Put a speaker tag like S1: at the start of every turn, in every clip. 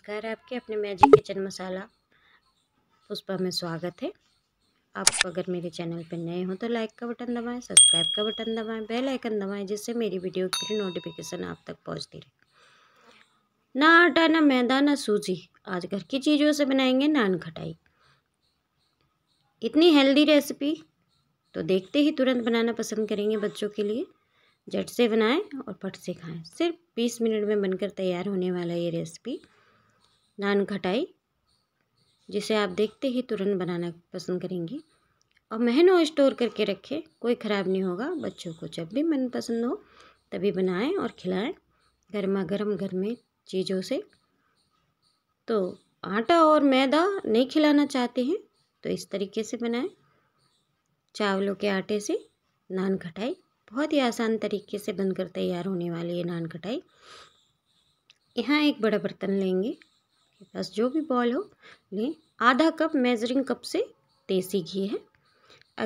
S1: नमस्कार आपके अपने मैजिक किचन मसाला पुष्पा में स्वागत है आप अगर मेरे चैनल पर नए हो तो लाइक का बटन दबाएं सब्सक्राइब का बटन दबाएं बेल आइकन दबाएं जिससे मेरी वीडियो की नोटिफिकेशन आप तक पहुंचती रहे ना आटा ना मैदा ना सूजी आज घर की चीज़ों से बनाएंगे नान खटाई इतनी हेल्दी रेसिपी तो देखते ही तुरंत बनाना पसंद करेंगे बच्चों के लिए झट से बनाएं और फट से खाएं सिर्फ 20 मिनट में बनकर तैयार होने वाला ये रेसिपी नान खटाई जिसे आप देखते ही तुरंत बनाना पसंद करेंगे और महीनों स्टोर करके रखें कोई ख़राब नहीं होगा बच्चों को जब भी मन पसंद हो तभी बनाएं और खिलाएं गर्मा गर्म घर में चीज़ों से तो आटा और मैदा नहीं खिलाना चाहते हैं तो इस तरीके से बनाएं चावलों के आटे से नान खटाई बहुत ही आसान तरीके से बनकर तैयार होने वाली है नान खटाई यहाँ एक बड़ा बर्तन लेंगे आपके पास जो भी बॉल हो लें आधा कप मेजरिंग कप से देसी घी है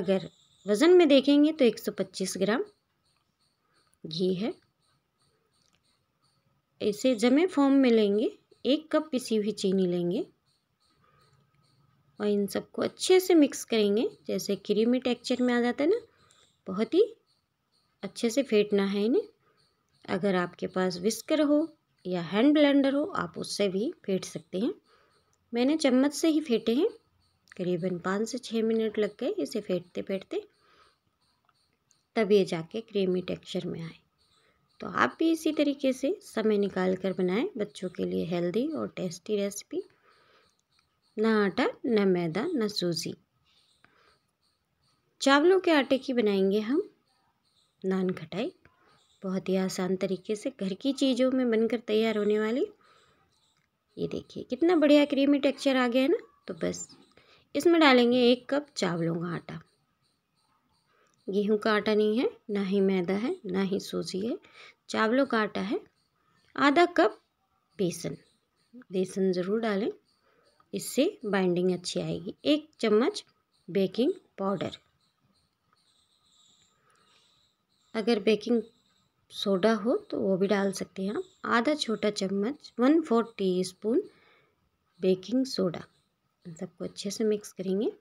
S1: अगर वज़न में देखेंगे तो 125 ग्राम घी है इसे जमे फॉर्म में लेंगे एक कप पिसी हुई चीनी लेंगे और इन सबको अच्छे से मिक्स करेंगे जैसे क्रीमी टेक्सचर में आ जाता है ना बहुत ही अच्छे से फेंटना है इन्हें अगर आपके पास विस्कर हो या हैंड ब्लेंडर हो आप उससे भी फेंट सकते हैं मैंने चम्मच से ही फेंटे हैं करीबन पाँच से छः मिनट लग गए इसे फेंटते फेंटते तब ये जाके क्रीमी टेक्सचर में आए तो आप भी इसी तरीके से समय निकाल कर बनाएं बच्चों के लिए हेल्दी और टेस्टी रेसिपी ना आटा ना मैदा ना सूजी चावलों के आटे की बनाएंगे हम नान खटाई बहुत ही आसान तरीके से घर की चीज़ों में बनकर तैयार होने वाली ये देखिए कितना बढ़िया क्रीमी टेक्सचर आ गया है ना तो बस इसमें डालेंगे एक कप चावलों का आटा गेहूं का आटा नहीं है ना ही मैदा है ना ही सूजी है चावलों का आटा है आधा कप बेसन बेसन ज़रूर डालें इससे बाइंडिंग अच्छी आएगी एक चम्मच बेकिंग पाउडर अगर बेकिंग सोडा हो तो वो भी डाल सकते हैं आप आधा छोटा चम्मच one four teaspoon baking soda सबको अच्छे से मिक्स करेंगे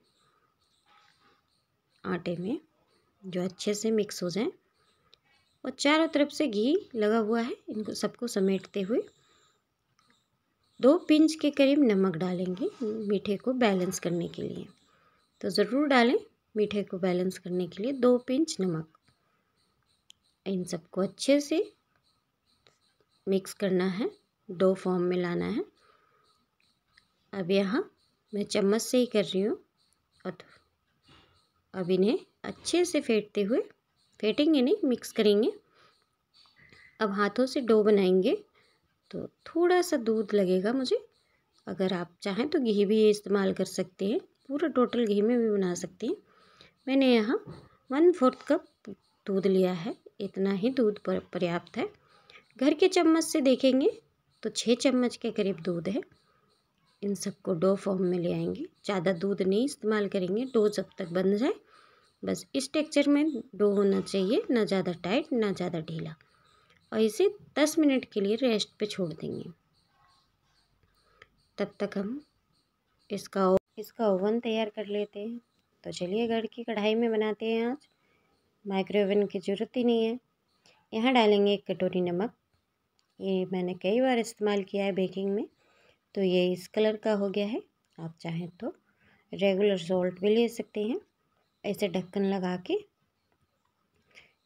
S1: आटे में जो अच्छे से मिक्स हो जाए और चारों तरफ से घी लगा हुआ है इनको सबको समेटते हुए दो पिंच के करीब नमक डालेंगे मीठे को बैलेंस करने के लिए तो ज़रूर डालें मीठे को बैलेंस करने के लिए दो पिंच नमक इन सबको अच्छे से मिक्स करना है डो फॉर्म में लाना है अब यहाँ मैं चम्मच से ही कर रही हूँ और अब इन्हें अच्छे से फेंटते हुए फेंटेंगे नहीं मिक्स करेंगे अब हाथों से डो बनाएंगे तो थोड़ा सा दूध लगेगा मुझे अगर आप चाहें तो घी भी इस्तेमाल कर सकते हैं पूरा टोटल घी में भी बना सकते हैं मैंने यहाँ वन फोर्थ कप दूध लिया है इतना ही दूध पर्याप्त है घर के चम्मच से देखेंगे तो छः चम्मच के करीब दूध है इन सबको डो फॉर्म में ले आएंगे ज़्यादा दूध नहीं इस्तेमाल करेंगे डो जब तक बन जाए बस इस टेक्चर में डो होना चाहिए ना ज़्यादा टाइट ना ज़्यादा ढीला और इसे दस मिनट के लिए रेस्ट पे छोड़ देंगे तब तक हम इसका इसका ओवन तैयार कर लेते हैं तो चलिए घर की कढ़ाई में बनाते हैं आज माइक्रोवन की ज़रूरत ही नहीं है यहाँ डालेंगे एक कटोरी नमक ये मैंने कई बार इस्तेमाल किया है बेकिंग में तो ये इस कलर का हो गया है आप चाहें तो रेगुलर सॉल्ट भी ले सकते हैं ऐसे ढक्कन लगा के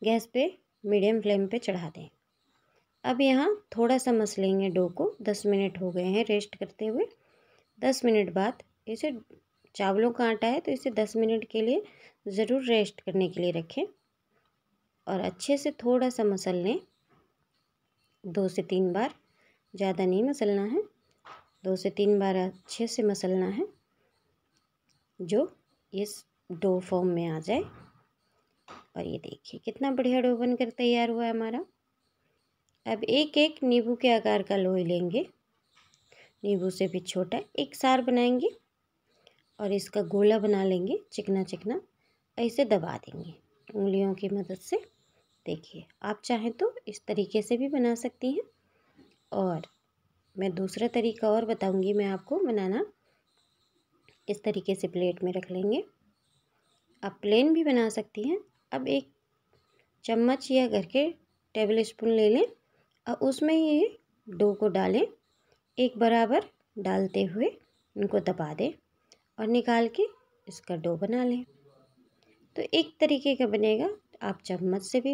S1: गैस पे मीडियम फ्लेम पे चढ़ा दें अब यहाँ थोड़ा सा मसलेंगे डो को दस मिनट हो गए हैं रेस्ट करते हुए दस मिनट बाद इसे चावलों का आटा है तो इसे दस मिनट के लिए ज़रूर रेस्ट करने के लिए रखें और अच्छे से थोड़ा सा मसल लें दो से तीन बार ज़्यादा नहीं मसलना है दो से तीन बार अच्छे से मसलना है जो इस डो फॉर्म में आ जाए और ये देखिए कितना बढ़िया डो बनकर तैयार हुआ है हमारा अब एक एक नींबू के आकार का लोई लेंगे नींबू से भी छोटा एक सार बनाएंगे और इसका गोला बना लेंगे चिकना चिकना ऐसे दबा देंगे उंगलियों की मदद से देखिए आप चाहें तो इस तरीके से भी बना सकती हैं और मैं दूसरा तरीका और बताऊंगी मैं आपको बनाना इस तरीके से प्लेट में रख लेंगे आप प्लेन भी बना सकती हैं अब एक चम्मच या घर के टेबल स्पून ले लें और उसमें ये डो को डालें एक बराबर डालते हुए उनको दबा दें और निकाल के इसका डो बना लें तो एक तरीके का बनेगा आप चम्मच से भी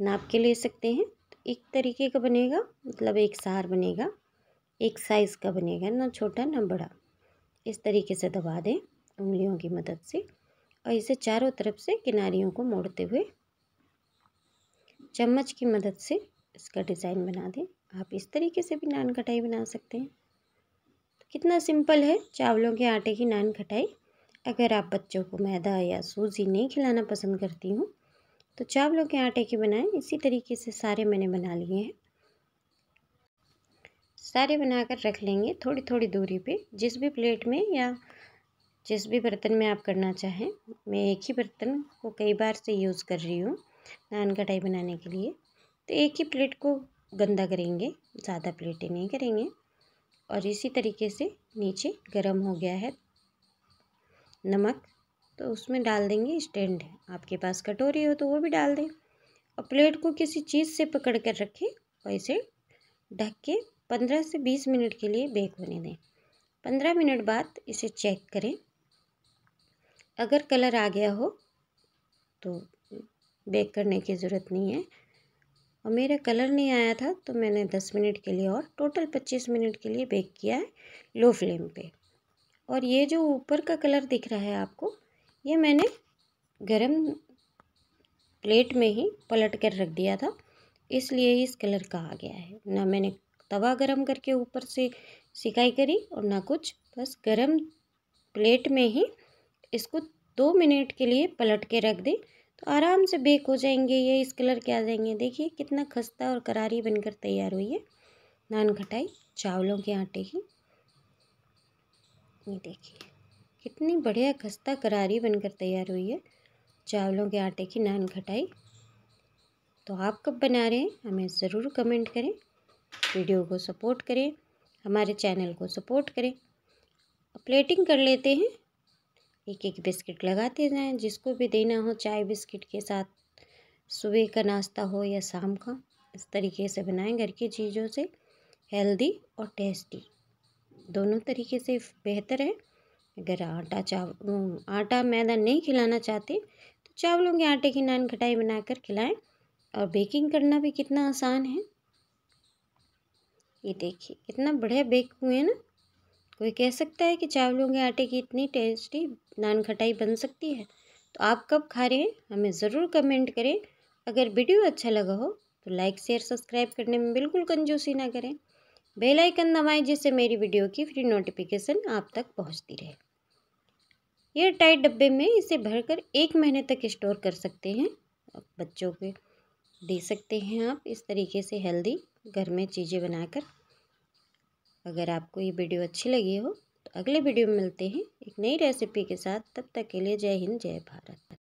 S1: नाप के ले सकते हैं तो एक तरीके का बनेगा मतलब एक सार बनेगा एक साइज़ का बनेगा ना छोटा ना बड़ा इस तरीके से दबा दें उंगलियों की मदद से और इसे चारों तरफ से किनारियों को मोड़ते हुए चम्मच की मदद से इसका डिज़ाइन बना दें आप इस तरीके से भी नान खटाई बना सकते हैं तो कितना सिंपल है चावलों के आटे की नान खटाई अगर आप बच्चों को मैदा या सूजी नहीं खिलाना पसंद करती हूँ तो चावलों के आटे के बनाए इसी तरीके से सारे मैंने बना लिए हैं सारे बनाकर रख लेंगे थोड़ी थोड़ी दूरी पे जिस भी प्लेट में या जिस भी बर्तन में आप करना चाहें मैं एक ही बर्तन को कई बार से यूज़ कर रही हूँ नान कटाई बनाने के लिए तो एक ही प्लेट को गंदा करेंगे ज़्यादा प्लेटें नहीं करेंगे और इसी तरीके से नीचे गर्म हो गया है नमक तो उसमें डाल देंगे स्टैंड आपके पास कटोरी हो तो वो भी डाल दें और प्लेट को किसी चीज़ से पकड़ कर रखें और इसे ढक के पंद्रह से बीस मिनट के लिए बेक होने दें पंद्रह मिनट बाद इसे चेक करें अगर कलर आ गया हो तो बेक करने की ज़रूरत नहीं है और मेरा कलर नहीं आया था तो मैंने दस मिनट के लिए और टोटल पच्चीस मिनट के लिए बेक किया है लो फ्लेम पे और ये जो ऊपर का कलर दिख रहा है आपको ये मैंने गरम प्लेट में ही पलट कर रख दिया था इसलिए इस कलर का आ गया है ना मैंने तवा गरम करके ऊपर से सिकाई करी और ना कुछ बस गरम प्लेट में ही इसको दो मिनट के लिए पलट के रख दे तो आराम से बेक हो जाएंगे ये इस कलर के आ जाएंगे देखिए कितना खस्ता और करारी बनकर तैयार हुई है नान खटाई चावलों के आटे की ये देखिए कितनी बढ़िया खस्ता करारी बनकर तैयार हुई है चावलों के आटे की नान खटाई तो आप कब बना रहे हैं हमें ज़रूर कमेंट करें वीडियो को सपोर्ट करें हमारे चैनल को सपोर्ट करें प्लेटिंग कर लेते हैं एक एक बिस्किट लगाते जाएं जिसको भी देना हो चाय बिस्किट के साथ सुबह का नाश्ता हो या शाम का इस तरीके से बनाएं घर की चीज़ों से हेल्दी और टेस्टी दोनों तरीके से बेहतर है अगर आटा चाव आटा मैदा नहीं खिलाना चाहते तो चावलों के आटे की नान खटाई बनाकर खिलाएं और बेकिंग करना भी कितना आसान है ये देखिए कितना बढ़िया बेक हुए हैं ना कोई कह सकता है कि चावलों के आटे की इतनी टेस्टी नान खटाई बन सकती है तो आप कब खा रहे हैं हमें ज़रूर कमेंट करें अगर वीडियो अच्छा लगा हो तो लाइक शेयर सब्सक्राइब करने में बिल्कुल कंजूसी ना करें बेल आइकन दबाएं जिससे मेरी वीडियो की फ्री नोटिफिकेशन आप तक पहुंचती रहे एयर टाइट डब्बे में इसे भरकर एक महीने तक स्टोर कर सकते हैं बच्चों को दे सकते हैं आप इस तरीके से हेल्दी घर में चीज़ें बनाकर अगर आपको ये वीडियो अच्छी लगी हो तो अगले वीडियो में मिलते हैं एक नई रेसिपी के साथ तब तक के लिए जय हिंद जय भारत